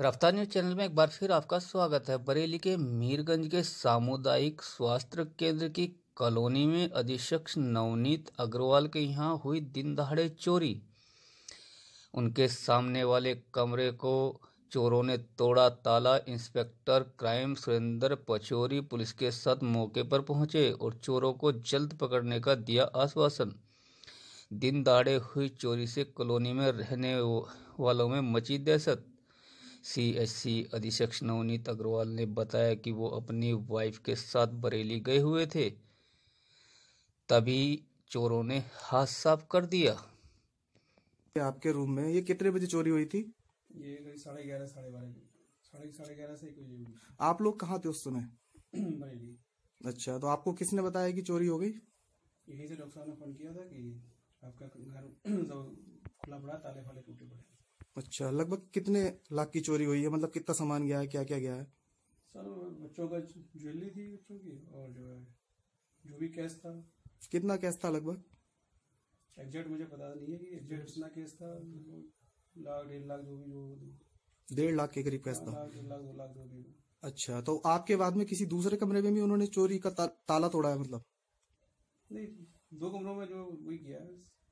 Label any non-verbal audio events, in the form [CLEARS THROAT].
रफ्तार news channel में एक बार फिर आपका स्वागत है बरेली के मीरगंज के सामुदायिक स्वास्थ्य केंद्र की कॉलोनी में अधीक्षक नवनीत अग्रवाल के यहाँ हुई दिन दहाड़े चोरी उनके सामने वाले कमरे को चोरों ने तोड़ा ताला inspector crime Surendra Pachori police के साथ मौके पर पहुंचे और चोरों को जल्द पकड़ने का दिया आश्वासन दिन दहाड़े हुई चोरी से कॉलोनी में रहने वालों में मची दहशत सीएससी अधीक्षक नवनीत अग्रवाल ने बताया कि वो अपनी वाइफ के साथ बरेली गए हुए थे तभी चोरों ने हाथ साफ कर दिया आपके रूम में ये कितने बजे चोरी हुई थी ये साढ़े ग्यारह साढ़े बारह साढ़े साढ़े ग्यारह से हुई। आप लोग कहाँ थे उस समय [CLEARS THROAT] अच्छा तो आपको किसने बताया कि चोरी हो गई यही से डॉक्टर साहब ने फोन किया था कि आपका घर [CLEARS THROAT] खुला पड़ा ताले फाले टूटे पड़े अच्छा लगभग कितने लाख की चोरी हुई है मतलब कितना सामान गया है क्या क्या गया है सर बच्चों का ज्वेलरी थी बच्चों की और जो है जो भी कैश था कितना कैश था लगभग एग्जैक्ट मुझे पता नहीं है कि एग्जैक्ट कितना कैश था लाख डेढ़ लाख जो भी जो डेढ़ लाख के करीब कैश हाँ, था डेढ़ लाख दो लाख जो भी अच्छा तो आपके बाद में किसी दूसरे कमरे में भी उन्होंने चोरी का ता, ताला तोड़ा है मतलब नहीं दो कमरों में जो वही किया है